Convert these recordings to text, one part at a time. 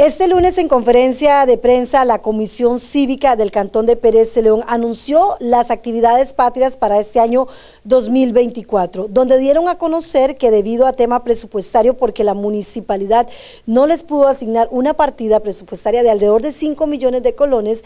Este lunes en conferencia de prensa la Comisión Cívica del Cantón de Pérez de León anunció las actividades patrias para este año 2024, donde dieron a conocer que debido a tema presupuestario porque la municipalidad no les pudo asignar una partida presupuestaria de alrededor de 5 millones de colones,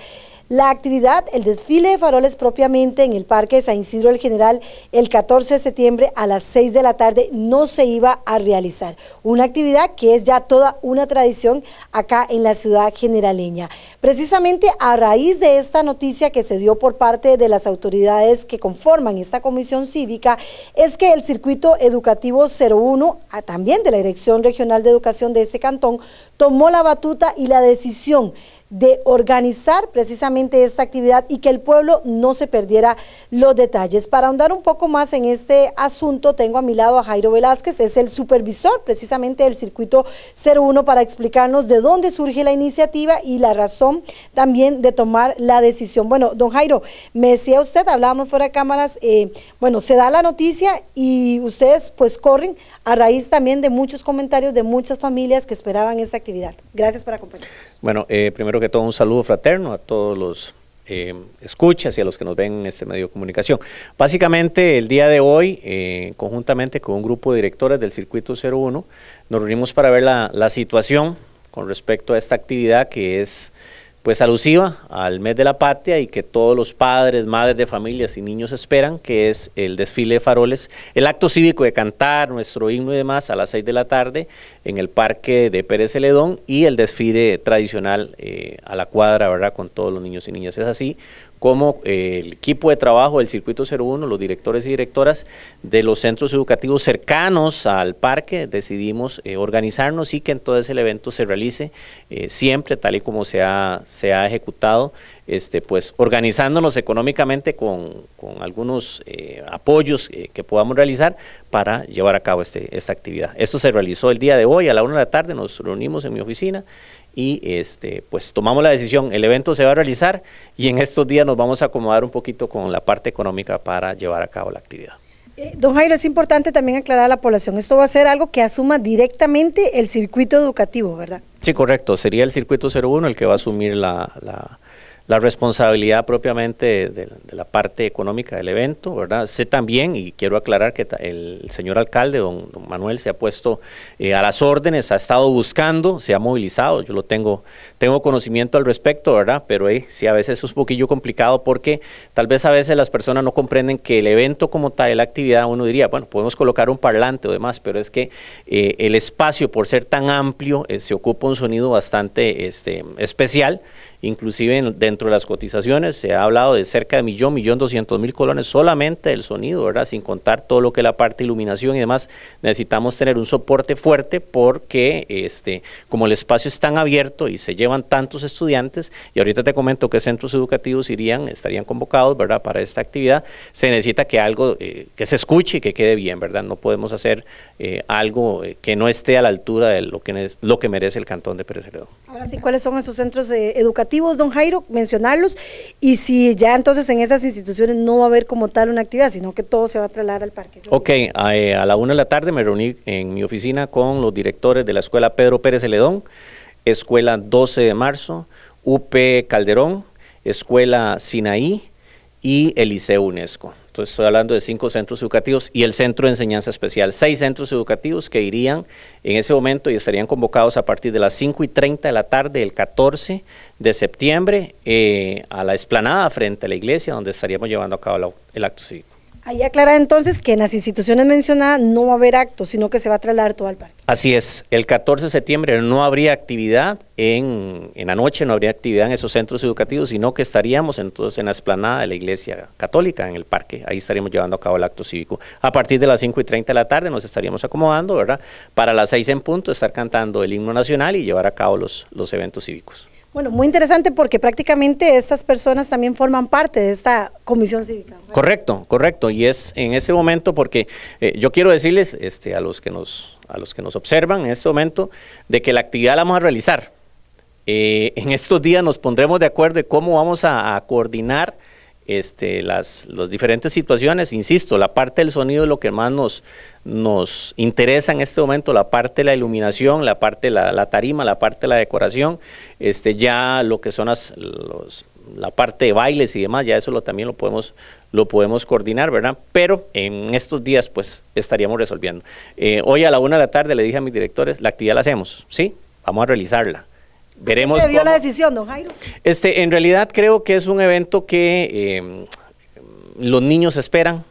la actividad, el desfile de faroles propiamente en el Parque de San Isidro el General el 14 de septiembre a las 6 de la tarde no se iba a realizar. Una actividad que es ya toda una tradición acá en la ciudad generaleña. Precisamente a raíz de esta noticia que se dio por parte de las autoridades que conforman esta comisión cívica, es que el circuito educativo 01, ah, también de la Dirección Regional de Educación de este cantón, tomó la batuta y la decisión de organizar precisamente esta actividad y que el pueblo no se perdiera los detalles. Para ahondar un poco más en este asunto, tengo a mi lado a Jairo Velázquez, es el supervisor precisamente del circuito 01 para explicarnos de dónde surge la iniciativa y la razón también de tomar la decisión. Bueno, don Jairo, me decía usted, hablábamos fuera de cámaras, eh, bueno, se da la noticia y ustedes pues corren a raíz también de muchos comentarios de muchas familias que esperaban esta actividad. Gracias por acompañarnos. Bueno, eh, primero que todo un saludo fraterno a todos los eh, escuchas y a los que nos ven en este medio de comunicación. Básicamente, el día de hoy, eh, conjuntamente con un grupo de directores del Circuito 01, nos reunimos para ver la situación con respecto a esta actividad que es pues alusiva al mes de la patria y que todos los padres, madres de familias y niños esperan, que es el desfile de faroles, el acto cívico de cantar nuestro himno y demás a las 6 de la tarde en el parque de Pérez Celedón y el desfile tradicional eh, a la cuadra, ¿verdad? Con todos los niños y niñas. Es así como eh, el equipo de trabajo del Circuito 01, los directores y directoras de los centros educativos cercanos al parque, decidimos eh, organizarnos y que entonces el evento se realice eh, siempre tal y como se ha ejecutado este, pues organizándonos económicamente con, algunos eh, apoyos eh, que podamos realizar para llevar a cabo este, esta actividad. Esto se realizó el día de hoy a la una de la tarde, nos reunimos en mi oficina y este, pues tomamos la decisión, el evento se va a realizar y en estos días nos vamos a acomodar un poquito con la parte económica para llevar a cabo la actividad. Eh, don Jairo, es importante también aclarar a la población, esto va a ser algo que asuma directamente el circuito educativo, ¿verdad? Sí, correcto, sería el circuito 01 el que va a asumir la la responsabilidad propiamente de, la parte económica del evento, ¿verdad? Sé también, y quiero aclarar que el señor alcalde, don, Manuel, se ha puesto eh, a las órdenes, ha estado buscando, se ha movilizado, yo lo tengo, tengo conocimiento al respecto, ¿verdad? Pero eh, sí, a veces es un poquillo complicado porque tal vez a veces las personas no comprenden que el evento como tal, la actividad, uno diría, bueno, podemos colocar un parlante o demás, pero es que eh, el espacio, por ser tan amplio, se ocupa un sonido bastante este, especial, inclusive dentro de las cotizaciones se ha hablado de cerca de millón, millón doscientos mil colones solamente del sonido, ¿verdad? Sin contar todo lo que es la parte iluminación y demás. Necesitamos tener un soporte fuerte porque, este, como el espacio es tan abierto y se llevan tantos estudiantes, y ahorita te comento qué centros educativos irían, estarían convocados, ¿verdad? Para esta actividad, se necesita que algo, eh, que se escuche y que quede bien, ¿verdad? No podemos hacer eh, algo eh, que no esté a la altura de lo que, lo que merece el cantón de Pérez Ahora sí, ¿cuáles son esos centros educativos? don Jairo, mencionarlos, y si ya entonces en esas instituciones no va a haber como tal una actividad, sino que todo se va a trasladar al parque. Ok, eh, a, la una de la tarde me reuní en mi oficina con los directores de la escuela Pedro Pérez Celedón, escuela 12 de marzo, UP Calderón, escuela Sinaí y el Liceo UNESCO. Entonces estoy hablando de cinco centros educativos y el centro de enseñanza especial. Seis centros educativos que irían en ese momento y estarían convocados a partir de las 5 y 30 de la tarde del 14 de septiembre eh, a la esplanada frente a la iglesia donde estaríamos llevando a cabo el acto cívico. Ahí aclara entonces que en las instituciones mencionadas no va a haber actos, sino que se va a trasladar todo al parque. Así es, el 14 de septiembre no habría actividad en, en la noche, no habría actividad en esos centros educativos, sino que estaríamos entonces en la esplanada de la iglesia católica, en el parque, ahí estaríamos llevando a cabo el acto cívico. A partir de las 5 y 30 de la tarde nos estaríamos acomodando, ¿verdad? Para las 6 en punto estar cantando el himno nacional y llevar a cabo los, los eventos cívicos. Bueno, muy interesante porque prácticamente estas personas también forman parte de esta comisión cívica. Correcto, correcto. Y es en ese momento porque eh, yo quiero decirles este, a, los que nos, a los que nos observan en este momento de que la actividad la vamos a realizar. Eh, en estos días nos pondremos de acuerdo de cómo vamos a coordinar este, las, las, diferentes situaciones. Insisto, la parte del sonido es lo que más nos, nos interesa en este momento, la parte de la iluminación, la parte de la, tarima, la parte de la decoración, este, ya lo que son las, la parte de bailes y demás, ya eso también lo podemos, lo podemos coordinar, ¿verdad? Pero en estos días pues estaríamos resolviendo. Eh, hoy a la una de la tarde le dije a mis directores, la actividad la hacemos, ¿sí? Vamos a realizarla Veremos. la decisión, don Jairo? Este, en realidad creo que es un evento que eh, los niños esperan,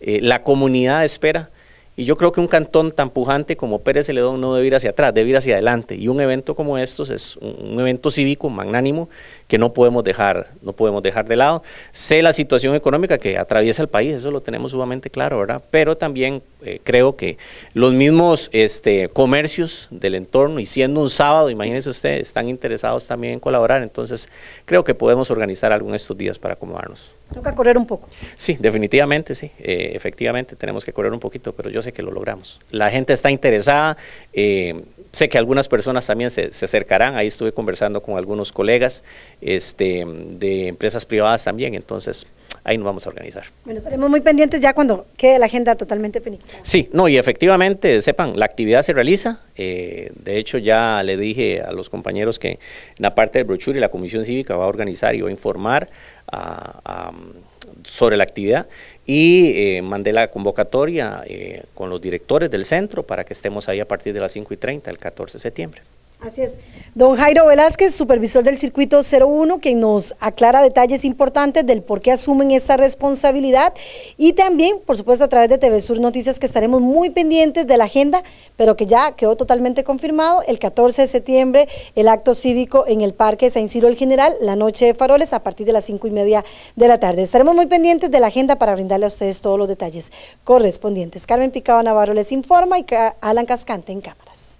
eh, la comunidad espera. Y yo creo que un cantón tan pujante como Pérez Celedón no debe ir hacia atrás, debe ir hacia adelante. Y un evento como estos es un, evento cívico magnánimo que no podemos dejar, no podemos dejar de lado. Sé la situación económica que atraviesa el país, eso lo tenemos sumamente claro, ¿verdad? Pero también eh, creo que los mismos este, comercios del entorno, y siendo un sábado, imagínense ustedes, están interesados también en colaborar. Entonces, creo que podemos organizar algo en estos días para acomodarnos. Toca correr un poco. Sí, definitivamente, sí. Eh, efectivamente, tenemos que correr un poquito, pero yo sé que lo logramos. La gente está interesada. Eh, sé que algunas personas también se, se, acercarán. Ahí estuve conversando con algunos colegas este, de empresas privadas también. Entonces, ahí nos vamos a organizar. Bueno, estaremos muy pendientes ya cuando quede la agenda totalmente pendiente. Sí, no, y efectivamente, sepan, la actividad se realiza. Eh, de hecho, ya le dije a los compañeros que en la parte del brochure la Comisión Cívica va a organizar y va a informar ah, ah, sobre la actividad y eh, mandé la convocatoria eh, con los directores del centro para que estemos ahí a partir de las 5 y 30, el 14 de septiembre. Así es. Don Jairo Velázquez, supervisor del circuito 01, quien nos aclara detalles importantes del por qué asumen esta responsabilidad y también, por supuesto, a través de TV Sur Noticias que estaremos muy pendientes de la agenda, pero que ya quedó totalmente confirmado el 14 de septiembre, el acto cívico en el Parque San Ciro el General, la noche de faroles a partir de las cinco y media de la tarde. Estaremos muy pendientes de la agenda para brindarle a ustedes todos los detalles correspondientes. Carmen Picado Navarro les informa y Alan Cascante en cámaras.